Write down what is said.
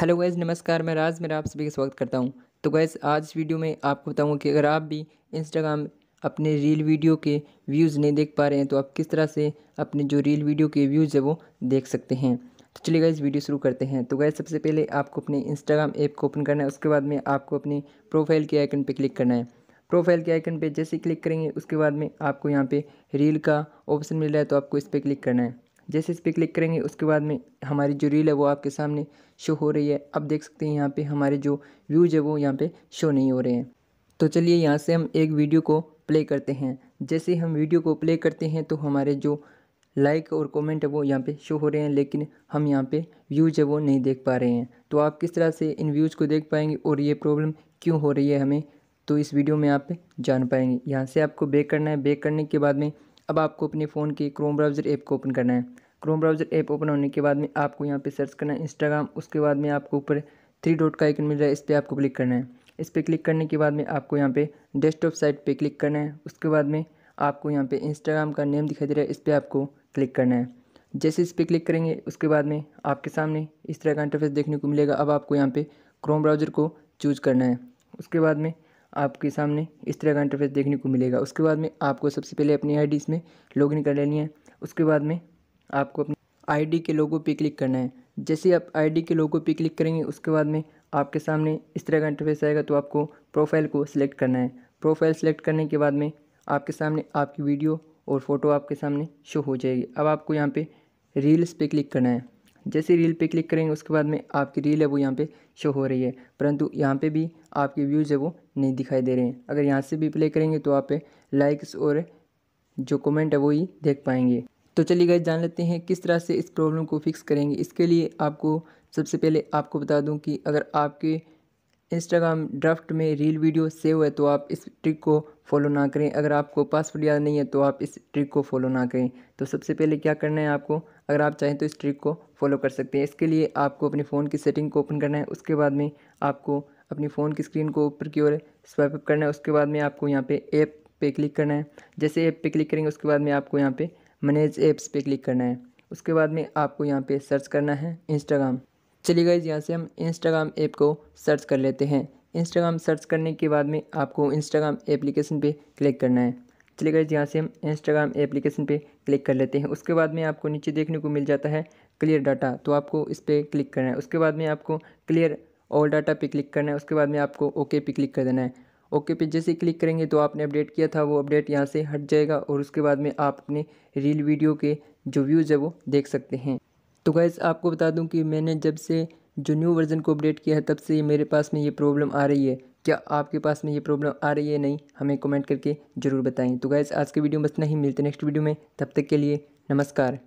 hello guys नमस्कार मैं राज मेरा आप सभी का स्वागत करता हूँ तो गैज़ आज वीडियो में आपको बताऊँगा कि अगर आप भी इंस्टाग्राम अपने रील वीडियो के व्यूज़ नहीं देख पा रहे हैं तो आप किस तरह से अपने जो रील वीडियो के व्यूज़ है वो देख सकते हैं तो चलिए गैज़ वीडियो शुरू करते हैं तो गैस सबसे पहले आपको अपने इंस्टाग्राम ऐप को ओपन करना है उसके बाद में आपको अपने प्रोफाइल के आइकन पर क्लिक करना है प्रोफाइल के आइकन पर जैसे क्लिक करेंगे उसके बाद में आपको यहाँ पर रील का ऑप्शन मिल रहा है तो आपको इस पर क्लिक करना है जैसे इस पर क्लिक करेंगे उसके बाद में हमारी जो रील है वो आपके सामने शो हो रही है अब देख सकते हैं यहाँ पे हमारे जो व्यूज है वो यहाँ पे शो नहीं हो रहे हैं तो चलिए यहाँ से हम एक वीडियो को प्ले करते हैं जैसे हम वीडियो को प्ले करते हैं तो हमारे जो लाइक और कमेंट है वो यहाँ पे शो हो रहे हैं लेकिन हम यहाँ पे व्यूज़ है वो नहीं देख पा रहे हैं तो आप किस तरह से इन व्यूज़ को देख पाएंगे और ये प्रॉब्लम क्यों हो रही है हमें तो इस वीडियो में आप जान पाएंगे यहाँ से आपको बेक करना है बेक करने के बाद में अब आपको अपने फ़ोन के क्रोम ब्राउज़र ऐप को ओपन करना है क्रोम ब्राउज़र ऐप ओपन होने के बाद में आपको यहाँ पे सर्च करना है इंस्टाग्राम उसके बाद में आपको ऊपर थ्री डॉट का आइकन मिल रहा है इस पर आपको क्लिक करना है इस पर क्लिक करने के बाद में आपको यहाँ पे डेस्कटॉप साइट पे क्लिक करना है उसके बाद में आपको यहाँ पे इंस्टाग्राम का नेम दिखाई दे रहा है इस पर आपको क्लिक करना है जैसे इस पर क्लिक करेंगे उसके बाद में आपके सामने इस तरह का इंटरफेस देखने को मिलेगा अब आपको यहाँ पे क्रोम ब्राउज़र को चूज करना है उसके बाद में आपके सामने इस तरह का इंटरफेस देखने को मिलेगा उसके बाद में आपको सबसे पहले अपनी आई इसमें लॉगिन कर लेनी है उसके बाद में आपको अपनी आई के लोगों पर क्लिक करना है जैसे आप आई के लोगों पर क्लिक करेंगे उसके बाद में आपके सामने इस तरह का इंटरफेस आएगा तो आपको प्रोफाइल को सिलेक्ट करना है प्रोफाइल सेलेक्ट करने के बाद में आपके सामने आपकी वीडियो और फोटो आपके सामने शो हो जाएगी अब आपको यहाँ पे रील्स पे क्लिक करना है जैसे रील पे क्लिक करेंगे उसके बाद में आपकी रील है वो यहाँ पे शो हो रही है परंतु यहाँ पे भी आपके व्यूज़ है वो नहीं दिखाई दे रहे हैं अगर यहाँ से भी प्ले करेंगे तो आप लाइक्स और जो कमेंट है वो ही देख पाएंगे तो चलिए गए जान लेते हैं किस तरह से इस प्रॉब्लम को फिक्स करेंगे इसके लिए आपको सबसे पहले आपको बता दूँ कि अगर आपके इंस्टाग्राम ड्राफ्ट में रील वीडियो सेव है तो आप इस ट्रिक को फॉलो ना करें अगर आपको पासवर्ड याद नहीं है तो आप इस ट्रिक को फॉलो ना करें तो सबसे पहले क्या करना है आपको अगर आप चाहें तो इस ट्रिक को फॉलो कर सकते हैं इसके लिए आपको अपने फ़ोन की सेटिंग को ओपन करना है उसके बाद में आपको अपनी फ़ोन की स्क्रीन को ऊपर की ओर स्वाइप अप करना है उसके बाद में आपको यहाँ पे ऐप पे क्लिक करना है जैसे ऐप पे क्लिक करेंगे उसके बाद में आपको यहाँ पे मैनेज ऐप्स पे क्लिक करना है उसके बाद में आपको यहाँ पे सर्च करना है इंस्टाग्राम चलिए गाइज यहाँ से हम इंस्टाग्राम ऐप को सर्च कर लेते हैं इंस्टाग्राम सर्च करने के बाद में आपको इंस्टाग्राम एप्लीकेशन पे क्लिक करना है चलिए गाइज यहाँ से हम इंस्टाग्राम एप्लीकेशन पे क्लिक कर लेते हैं उसके बाद में आपको नीचे देखने को मिल जाता है क्लियर डाटा तो आपको इस पर क्लिक करना है उसके बाद में आपको क्लियर ऑल डाटा पे क्लिक करना है उसके बाद में आपको ओके पे क्लिक कर देना है ओके पे जैसे क्लिक करेंगे तो आपने अपडेट किया था वो अपडेट यहाँ से हट जाएगा और उसके बाद में आप अपने रील वीडियो के जो व्यूज़ है वो देख सकते हैं तो गैस आपको बता दूं कि मैंने जब से जो न्यू वर्ज़न को अपडेट किया है तब से मेरे पास में ये प्रॉब्लम आ रही है क्या आपके पास में ये प्रॉब्लम आ रही है नहीं हमें कमेंट करके ज़रूर बताएं तो गैस आज के वीडियो में बस नहीं मिलते नेक्स्ट वीडियो में तब तक के लिए नमस्कार